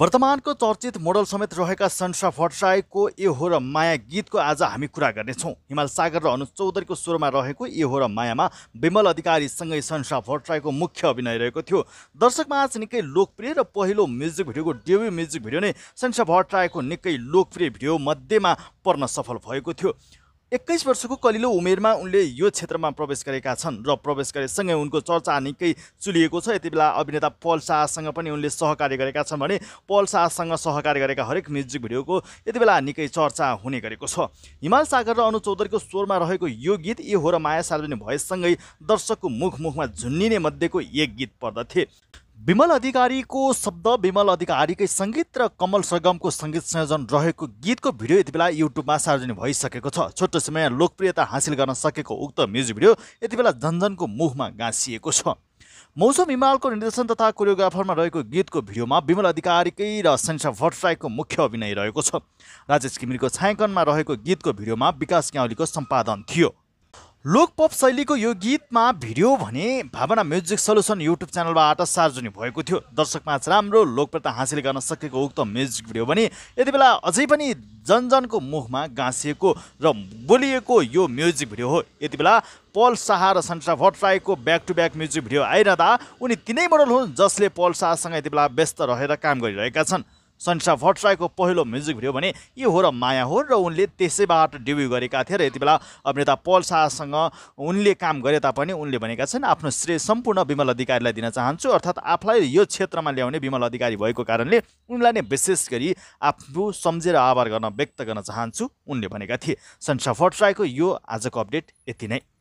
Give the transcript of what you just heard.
वर्तमानको चर्चित मोडल समेत रहेका सन्सा भट्टराईको ए हो र माया गीतको आज हामी कुरा गर्नेछौँ हिमाल सागर र अनु चौधरीको स्वरमा रहेको ए हो र मायामा विमल अधिकारीसँगै सन्सा भट्टराईको मुख्य अभिनय रहेको थियो दर्शकमा आज निकै लोकप्रिय र पहिलो म्युजिक भिडियोको डेब्यु म्युजिक भिडियो नै सन्सा भट्टराईको निकै लोकप्रिय भिडियो मध्येमा पर्न सफल भएको थियो एक्काइस वर्षको कलिलो उमेरमा उनले यो क्षेत्रमा प्रवेश गरेका छन् र प्रवेश गरेसँगै उनको चर्चा निकै चुलिएको छ यति बेला अभिनेता पल शाहसँग पनि उनले सहकार्य गरेका छन् भने पल शाहसँग सहकार्य गरेका हरेक म्युजिक भिडियोको यति बेला निकै चर्चा हुने गरेको छ हिमाल सागर र अनु चौधरीको स्वरमा रहेको यो गीत यो हो र माया सार्वजनिक भएसँगै दर्शकको मुख मुखमा झुन्निने मध्येको एक गीत पर्दथे विमल अधिकारीको शब्द विमल अधिकारीकै सङ्गीत र कमल सगमको सङ्गीत संयोजन रहेको गीतको भिडियो यति बेला युट्युबमा सार्वजनिक भइसकेको छ छोटो समय लोकप्रियता हासिल गर्न सकेको उक्त म्युजिक भिडियो यति बेला झन्झनको मुखमा गाँसिएको छ मौसम हिमालको निर्देशन तथा कोरियोग्राफरमा रहेको गीतको भिडियोमा विमल अधिकारीकै र सेन्सा भट्टराईको मुख्य अभिनय रहेको छ राजेश घिमिरको छायाङ्कनमा रहेको गीतको भिडियोमा विकास ग्याउलीको सम्पादन थियो लोकपप शैलीको यो गीतमा भिडियो भने भावना म्युजिक सल्युसन युट्युब च्यानलबाट सार्वजनिक भएको थियो दर्शकमाझ राम्रो लोकप्रियता हासिल गर्न सकेको उक्त म्युजिक भिडियो भने यति बेला अझै पनि जनजनको मुखमा गाँसिएको र बोलिएको यो म्युजिक भिडियो हो यति बेला पल शाह र सन्ट्रा भट्टराईको back to back music video आइरहँदा उनी तिनै मोडल हुन् जसले पल शाहसँग यति बेला व्यस्त रहेर काम गरिरहेका छन् सन्सा भट्टराईको पहिलो म्युजिक भिडियो भने यो हो र माया हो र उनले त्यसैबाट डेब्यु गरेका थिए र यति बेला अभिनेता पल शाहसँग उनले काम गरे तापनि उनले भनेका छन् आफ्नो श्रेय सम्पूर्ण विमल अधिकारीलाई दिन चाहन्छु अर्थात् आफूलाई यो क्षेत्रमा ल्याउने विमल अधिकारी भएको कारणले उनलाई नै विशेष गरी आफू सम्झेर आभार गर्न व्यक्त गर्न चाहन्छु उनले भनेका थिए सन्सा भट्टराईको यो आजको अपडेट यति नै